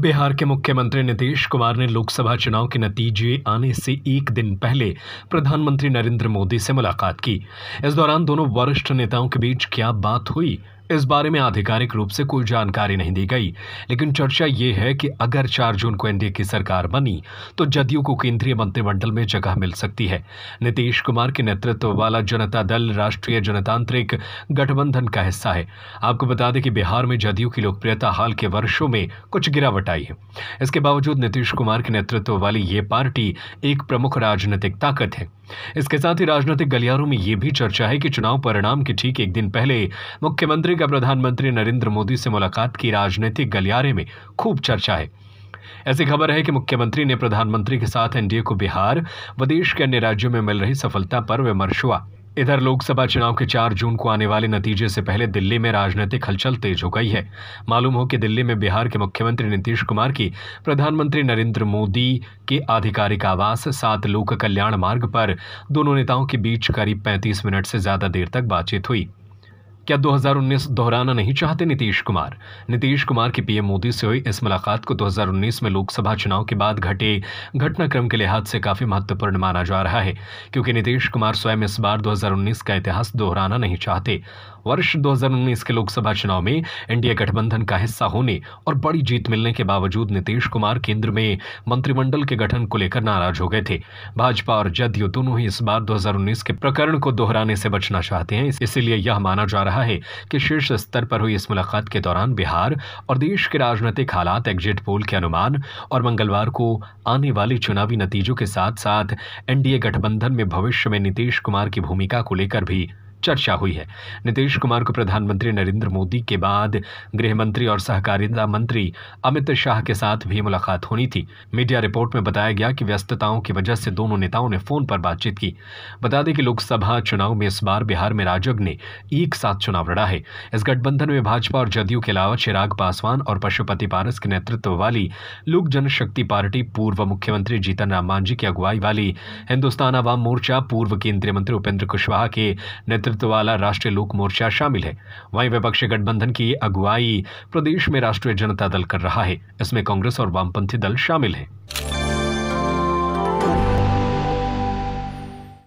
बिहार के मुख्यमंत्री नीतीश कुमार ने लोकसभा चुनाव के नतीजे आने से एक दिन पहले प्रधानमंत्री नरेंद्र मोदी से मुलाकात की इस दौरान दोनों वरिष्ठ नेताओं के बीच क्या बात हुई इस बारे में आधिकारिक रूप से कोई जानकारी नहीं दी गई लेकिन चर्चा ये है कि अगर 4 जून को एनडीए की सरकार बनी तो जदयू को केंद्रीय मंत्रिमंडल में जगह मिल सकती है नीतीश कुमार के नेतृत्व वाला जनता दल राष्ट्रीय जनतांत्रिक गठबंधन का हिस्सा है आपको बता दें कि बिहार में जदयू की लोकप्रियता हाल के वर्षों में कुछ गिरावट आई है इसके बावजूद नीतीश कुमार के नेतृत्व वाली ये पार्टी एक प्रमुख राजनीतिक ताकत है इसके साथ ही राजनीतिक गलियारों में यह भी चर्चा है कि चुनाव परिणाम के ठीक एक दिन पहले मुख्यमंत्री का प्रधानमंत्री नरेंद्र मोदी से मुलाकात की राजनीतिक गलियारे में खूब चर्चा है ऐसी खबर है कि मुख्यमंत्री ने प्रधानमंत्री के साथ एनडीए को बिहार व देश के अन्य राज्यों में मिल रही सफलता पर विमर्श हुआ इधर लोकसभा चुनाव के 4 जून को आने वाले नतीजे से पहले दिल्ली में राजनीतिक हलचल तेज हो गई है मालूम हो कि दिल्ली में बिहार के मुख्यमंत्री नीतीश कुमार की प्रधानमंत्री नरेंद्र मोदी के आधिकारिक आवास सात लोक कल्याण मार्ग पर दोनों नेताओं के बीच करीब 35 मिनट से ज्यादा देर तक बातचीत हुई क्या 2019 दोहराना नहीं चाहते नीतीश कुमार नीतीश कुमार की पीएम मोदी से हुई इस मुलाकात को 2019 में लोकसभा चुनाव के बाद घटे घटनाक्रम के लिहाज से काफी महत्वपूर्ण माना जा रहा है क्योंकि नीतीश कुमार स्वयं इस बार 2019 का इतिहास दोहराना नहीं चाहते वर्ष 2019 के लोकसभा चुनाव में एनडीए गठबंधन का हिस्सा होने और बड़ी जीत मिलने के बावजूद नीतीश कुमार केंद्र में मंत्रिमंडल के गठन को लेकर नाराज हो गए थे भाजपा और जदयू दोनों ही इस बार 2019 के प्रकरण को दोहराने से बचना चाहते हैं इसीलिए यह माना जा रहा है कि शीर्ष स्तर पर हुई इस मुलाकात के दौरान बिहार और देश के राजनीतिक हालात एग्जिट पोल के अनुमान और मंगलवार को आने वाले चुनावी नतीजों के साथ साथ एनडीए गठबंधन में भविष्य में नीतीश कुमार की भूमिका को लेकर भी चर्चा हुई है नीतीश कुमार को प्रधानमंत्री नरेंद्र मोदी के बाद गृह मंत्री और सहकारिता मंत्री अमित शाह के साथ भी मुलाकात होनी थी मीडिया रिपोर्ट में बताया गया कि व्यस्तताओं की वजह से दोनों नेताओं ने फोन पर बातचीत की बता दें कि लोकसभा चुनाव में इस बार बिहार में राजग ने एक साथ चुनाव लड़ा है इस गठबंधन में भाजपा और जदयू के अलावा चिराग पासवान और पशुपति पारस के नेतृत्व वाली लोक जनशक्ति पार्टी पूर्व मुख्यमंत्री जीतन राम मांझी की अगुवाई वाली हिंदुस्तान आवाम मोर्चा पूर्व केंद्रीय मंत्री उपेंद्र कुशवाहा के नेतृत्व नेतृत्व वाला राष्ट्रीय लोक मोर्चा शामिल है वहीं विपक्षी गठबंधन की अगुवाई प्रदेश में राष्ट्रीय जनता दल कर रहा है इसमें कांग्रेस और वामपंथी दल शामिल है